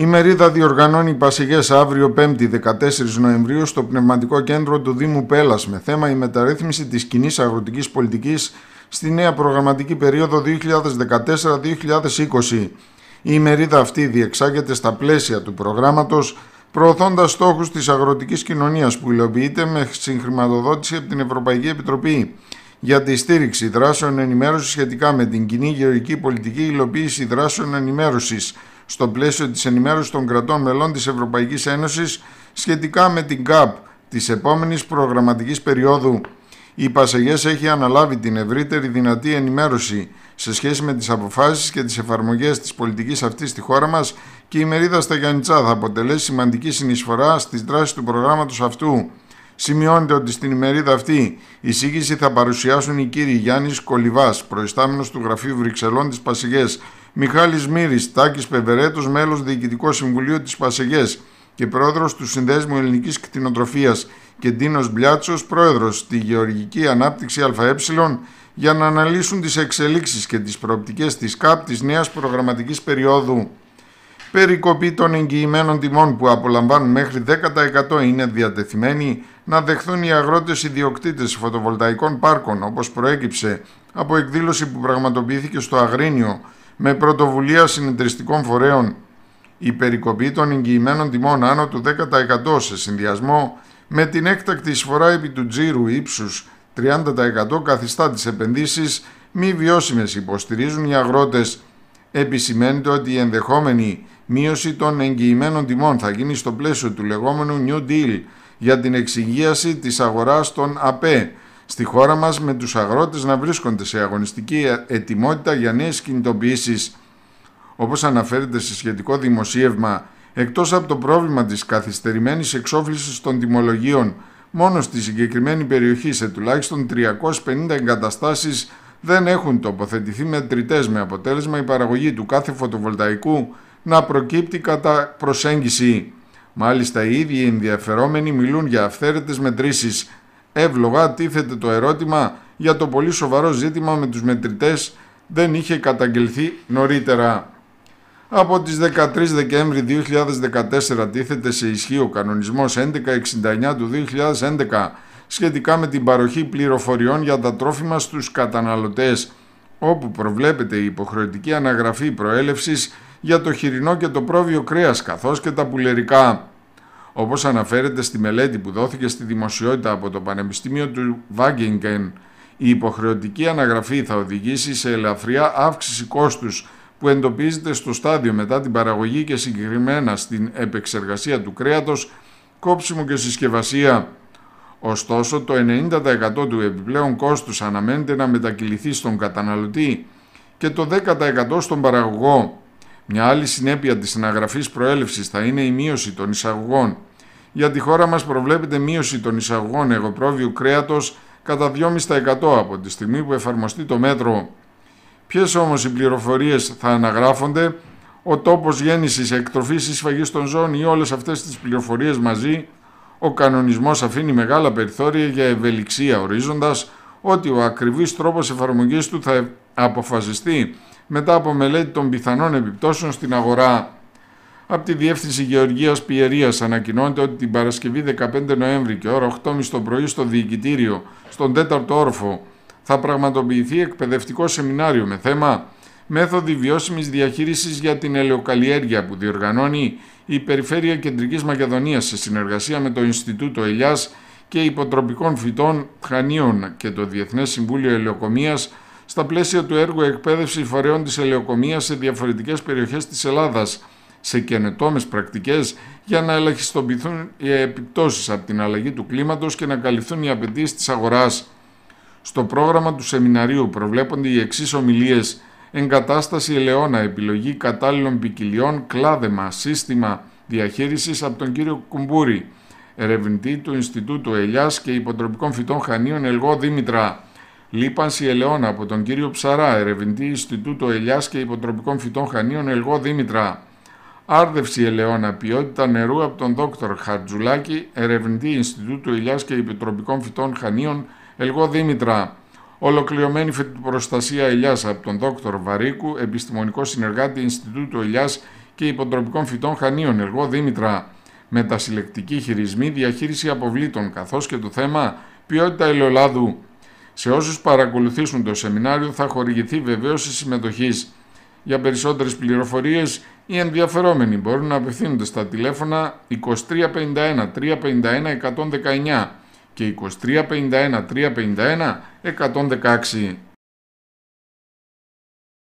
Η μερίδα διοργανώνει πασιγέ αύριο 5η 14 Νοεμβρίου στο πνευματικό κέντρο του Δήμου Πέλλα με θέμα η μεταρρύθμιση της κοινής αγροτικής πολιτικής στη νέα προγραμματική περίοδο 2014-2020. Η ημερίδα αυτή διεξάγεται στα πλαίσια του προγράμματος προωθώντα στόχου τη αγροτική κοινωνία που υλοποιείται με συγχρηματοδότηση διεξαγεται στα πλαισια του προγραμματο προωθωντα στοχου της αγροτικη κοινωνια που υλοποιειται με συγχρηματοδοτηση απο την Ευρωπαϊκή Επιτροπή για τη στήριξη δράσεων ενημέρωσης σχετικά με την κοινή γεωργική πολιτική υλοποίηση δράσεων ενημέρωσης στο πλαίσιο της ενημέρωσης των κρατών μελών της Ευρωπαϊκής Ένωσης σχετικά με την ΚΑΠ της επόμενης προγραμματικής περίοδου. Η Πασαγιές έχει αναλάβει την ευρύτερη δυνατή ενημέρωση σε σχέση με τις αποφάσεις και τις εφαρμογές της πολιτικής αυτής στη χώρα μας και η μερίδα στα Γιάννητσά θα αποτελέσει σημαντική συνεισφορά στις δράσεις του προγράμματος αυτού. Σημειώνεται ότι στην ημερίδα αυτή η σύγκριση θα παρουσιάσουν οι κύριοι Γιάννης Κολυβάς, προϊστάμενος του Γραφείου Βρυξελών της Πασιγές, Μιχάλης Μύρης, Τάκης Πεβερέτος, μέλος Διοικητικού Συμβουλίου της Πασεγές και πρόεδρος του Συνδέσμου Ελληνικής Κτηνοτροφίας και Ντίνος Μπλιάτσος, πρόεδρος στη Γεωργική Ανάπτυξη ΑΕ, για να αναλύσουν τις εξελίξεις και τις προοπτικές της ΚΑΠ της νέας προγραμματικής περίοδου. Περικοπή των εγγυημένων τιμών που απολαμβάνουν μέχρι 10% είναι διατεθειμένοι να δεχθούν οι αγρότες ιδιοκτήτες φωτοβολταϊκών πάρκων, όπως προέκυψε από εκδήλωση που πραγματοποιήθηκε στο Αγρίνιο, με πρωτοβουλία συνεταιριστικών φορέων η περικοπή των εγγυημένων τιμών άνω του 10% σε συνδυασμό με την έκτακτη εισφορά επί του τζίρου ύψους 30% καθιστά τις επενδύσεις μη βιώσιμες υποστηρίζουν οι αγρότες. Επισημαίνεται ότι η ενδεχόμενη μείωση των εγγυημένων τιμών θα γίνει στο πλαίσιο του λεγόμενου New Deal για την εξυγίαση της αγοράς των ΑΠΕ στη χώρα μας με τους αγρότες να βρίσκονται σε αγωνιστική ετοιμότητα για νέες κινητοποιήσεις. Όπως αναφέρεται σε σχετικό δημοσίευμα, εκτός από το πρόβλημα της καθυστερημένης εξόφλησης των τιμολογίων, μόνο στη συγκεκριμένη περιοχή σε τουλάχιστον 350 εγκαταστάσεις δεν έχουν τοποθετηθεί μετρητές με αποτέλεσμα η παραγωγή του κάθε φωτοβολταϊκού να προκύπτει κατά προσέγγιση. Μάλιστα οι ίδιοι ενδιαφερόμενοι μιλούν για αυθαίρετες μετρήσεις Εύλογα τίθεται το ερώτημα για το πολύ σοβαρό ζήτημα με τους μετρητές δεν είχε καταγγελθεί νωρίτερα. Από τις 13 Δεκέμβρη 2014 τίθεται σε ισχύ ο κανονισμός 1169 του 2011 σχετικά με την παροχή πληροφοριών για τα τρόφιμα στους καταναλωτές, όπου προβλέπεται η υποχρεωτική αναγραφή προέλευσης για το χοιρινό και το πρόβιο κρέας καθώς και τα πουλερικά όπως αναφέρεται στη μελέτη που δόθηκε στη δημοσιότητα από το Πανεπιστήμιο του Βάγκενγκεν. Η υποχρεωτική αναγραφή θα οδηγήσει σε ελαφριά αύξηση κόστους που εντοπίζεται στο στάδιο μετά την παραγωγή και συγκεκριμένα στην επεξεργασία του κρέατος, κόψιμο και συσκευασία. Ωστόσο, το 90% του επιπλέον κόστους αναμένεται να μετακυληθεί στον καταναλωτή και το 10% στον παραγωγό. Μια άλλη συνέπεια της συναγραφής προέλευσης θα είναι η μείωση των εισαγωγών. Για τη χώρα μας προβλέπεται μείωση των εισαγωγών εγωπρόβιου κρέατος κατά 2,5% από τη στιγμή που εφαρμοστεί το μέτρο. Ποιες όμως οι πληροφορίες θα αναγράφονται, ο τόπος γέννησης, εκτροφής ή σφαγής των ζώων ή όλες αυτές τις πληροφορίες μαζί, ο κανονισμός αφήνει μεγάλα περιθώρια για ευελιξία ορίζοντας ότι ο ακριβής τρόπος εφαρμογής του θα αποφασιστεί μετά από μελέτη των πιθανών επιπτώσεων στην αγορά. Από τη Διεύθυνση Γεωργίας Πιερίας ανακοινώνεται ότι την Παρασκευή 15 Νοέμβρη και ώρα 8.30 το πρωί στο Διοικητήριο, στον 4ο όροφο, θα πραγματοποιηθεί εκπαιδευτικό σεμινάριο με θέμα «Μέθοδοι βιώσιμης διαχείρισης για την ελαιοκαλλιέργεια» που διοργανώνει η Περιφέρεια Κεντρικής Μακεδονίας σε συνεργασία με το Ινστιτούτο Ελιάς και Υποτροπικών Φυτών Χανίων και το Διεθνές Συμβούλιο Ελαιοκομίας στα πλαίσια του έργου εκπαίδευση φορέων της ελαιοκομείας σε διαφορετικές περιοχές της Ελλάδας, σε καινοτόμες πρακτικές για να ελαχιστοποιηθούν οι επιπτώσεις από την αλλαγή του κλίματος και να καλυφθούν οι απαιτήσεις της αγοράς. Στο πρόγραμμα του σεμιναρίου προβλέπονται οι εξής ομιλίες: Εγκατάσταση ελαιώνα, επιλογή κατάλληλων ποικιλιών, κλάδεμα, σύστημα διαχείρισης από τον κύριο Κουμπούρη, ερευνητή του Ινστιτούτου Ελιάς και Υποτροπικών Φυτών Χανίων Ελγό Δήμητρα. Λύπανση Ελαιώνα από τον κύριο Ψαρά, ερευνητή Ινστιτούτο Ελιάς και Υποτροπικών Φυτών Χανίων Ελγό Δήμητρα. Άρδευση Ελαιώνα, ποιότητα νερού από τον Δόκτωρ Χατζουλάκη, ερευνητή Ινστιτούτου Ελιάς και Υποτροπικών Φυτών Χανίων Ελγό Δήμητρα. Ολοκληρωμένη φυτοπροστασία ελιάς από τον Δόκτωρ Βαρίκου, επιστημονικό συνεργάτη Ινστιτούτου Ελιάς και Υποτροπικών Φυτών Χανίων Ελγό Δήμητρα. Μετασυλλεκτική χειρισμή, διαχείριση αποβλήτων καθώς και το θέμα ποιότητα ελαιολάδου. Σε όσους παρακολουθήσουν το σεμινάριο θα χορηγηθεί βεβαίωση συμμετοχής. Για περισσότερες πληροφορίες οι ενδιαφερόμενοι μπορούν να απευθύνονται στα τηλέφωνα 2351 351 119 και 2351 351 116.